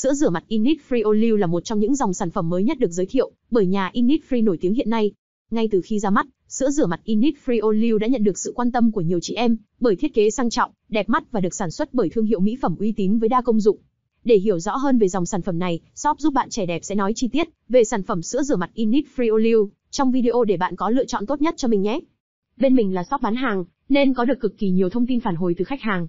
Sữa rửa mặt Innisfree Olive là một trong những dòng sản phẩm mới nhất được giới thiệu bởi nhà Innisfree nổi tiếng hiện nay. Ngay từ khi ra mắt, sữa rửa mặt Innisfree Olive đã nhận được sự quan tâm của nhiều chị em bởi thiết kế sang trọng, đẹp mắt và được sản xuất bởi thương hiệu mỹ phẩm uy tín với đa công dụng. Để hiểu rõ hơn về dòng sản phẩm này, shop giúp bạn trẻ đẹp sẽ nói chi tiết về sản phẩm sữa rửa mặt Innisfree Olive trong video để bạn có lựa chọn tốt nhất cho mình nhé. Bên mình là shop bán hàng, nên có được cực kỳ nhiều thông tin phản hồi từ khách hàng,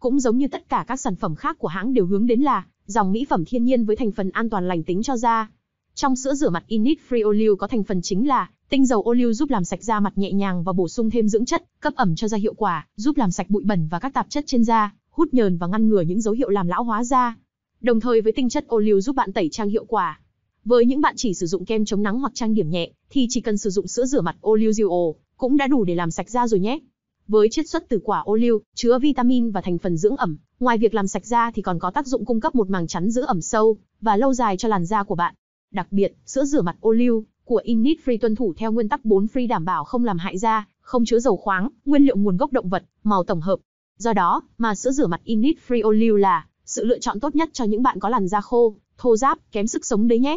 cũng giống như tất cả các sản phẩm khác của hãng đều hướng đến là dòng mỹ phẩm thiên nhiên với thành phần an toàn lành tính cho da. Trong sữa rửa mặt Init Free Olive có thành phần chính là tinh dầu ô liu giúp làm sạch da mặt nhẹ nhàng và bổ sung thêm dưỡng chất, cấp ẩm cho da hiệu quả, giúp làm sạch bụi bẩn và các tạp chất trên da, hút nhờn và ngăn ngừa những dấu hiệu làm lão hóa da. Đồng thời với tinh chất ô liu giúp bạn tẩy trang hiệu quả. Với những bạn chỉ sử dụng kem chống nắng hoặc trang điểm nhẹ, thì chỉ cần sử dụng sữa rửa mặt ô liu Zio cũng đã đủ để làm sạch da rồi nhé với chiết xuất từ quả ô liu, chứa vitamin và thành phần dưỡng ẩm. Ngoài việc làm sạch da thì còn có tác dụng cung cấp một màng chắn giữ ẩm sâu và lâu dài cho làn da của bạn. Đặc biệt, sữa rửa mặt ô liu của Init Free tuân thủ theo nguyên tắc 4 free đảm bảo không làm hại da, không chứa dầu khoáng, nguyên liệu nguồn gốc động vật, màu tổng hợp. Do đó, mà sữa rửa mặt Init Free Olive là sự lựa chọn tốt nhất cho những bạn có làn da khô, thô ráp, kém sức sống đấy nhé.